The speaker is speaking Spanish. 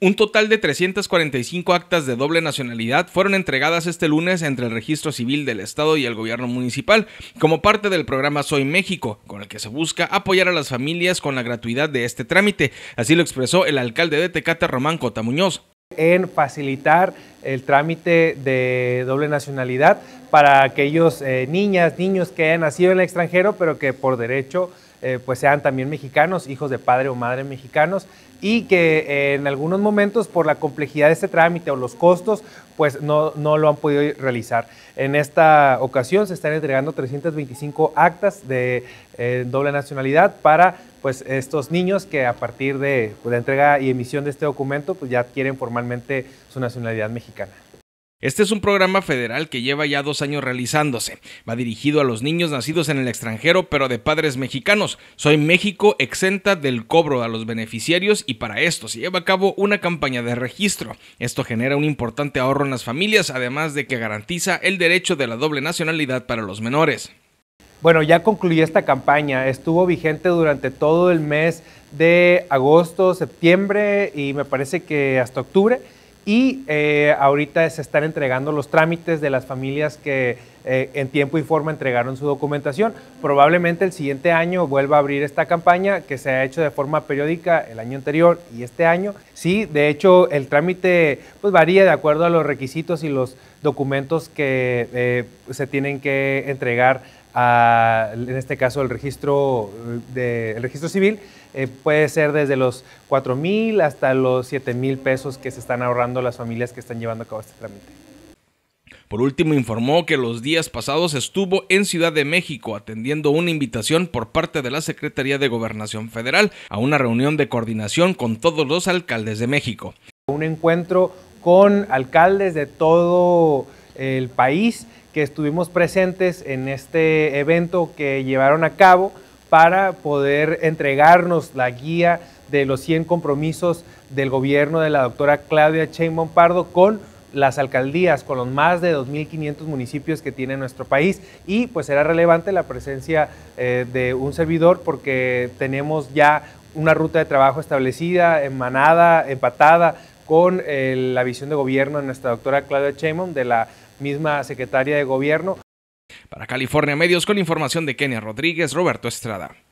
Un total de 345 actas de doble nacionalidad fueron entregadas este lunes entre el registro civil del Estado y el gobierno municipal, como parte del programa Soy México, con el que se busca apoyar a las familias con la gratuidad de este trámite. Así lo expresó el alcalde de Tecate, Román Cotamuñoz. En facilitar el trámite de doble nacionalidad para aquellos eh, niñas, niños que han nacido en el extranjero, pero que por derecho eh, pues sean también mexicanos, hijos de padre o madre mexicanos, y que eh, en algunos momentos por la complejidad de este trámite o los costos, pues no, lo han podido realizar. En esta ocasión se están entregando 325 actas de eh, doble nacionalidad para pues estos niños que a partir de pues, la entrega y emisión de este documento pues ya adquieren formalmente su nacionalidad mexicana. Este es un programa federal que lleva ya dos años realizándose. Va dirigido a los niños nacidos en el extranjero, pero de padres mexicanos. Soy México exenta del cobro a los beneficiarios y para esto se lleva a cabo una campaña de registro. Esto genera un importante ahorro en las familias, además de que garantiza el derecho de la doble nacionalidad para los menores. Bueno, ya concluí esta campaña. Estuvo vigente durante todo el mes de agosto, septiembre y me parece que hasta octubre. Y eh, ahorita se están entregando los trámites de las familias que eh, en tiempo y forma entregaron su documentación. Probablemente el siguiente año vuelva a abrir esta campaña que se ha hecho de forma periódica el año anterior y este año. Sí, de hecho el trámite pues, varía de acuerdo a los requisitos y los documentos que eh, se tienen que entregar a, en este caso, el registro, eh, de, registro civil, eh, puede ser desde los 4 mil hasta los 7 mil pesos que se están ahorrando las familias que están llevando a cabo este trámite. Por último, informó que los días pasados estuvo en Ciudad de México atendiendo una invitación por parte de la Secretaría de Gobernación Federal a una reunión de coordinación con todos los alcaldes de México. Un encuentro con alcaldes de todo el país que estuvimos presentes en este evento que llevaron a cabo para poder entregarnos la guía de los 100 compromisos del gobierno de la doctora Claudia Sheinbaum Pardo con las alcaldías, con los más de 2.500 municipios que tiene nuestro país. Y pues era relevante la presencia eh, de un servidor porque tenemos ya una ruta de trabajo establecida, emanada, empatada con eh, la visión de gobierno de nuestra doctora Claudia Sheinbaum, de la misma secretaria de gobierno. Para California Medios, con información de Kenia Rodríguez, Roberto Estrada.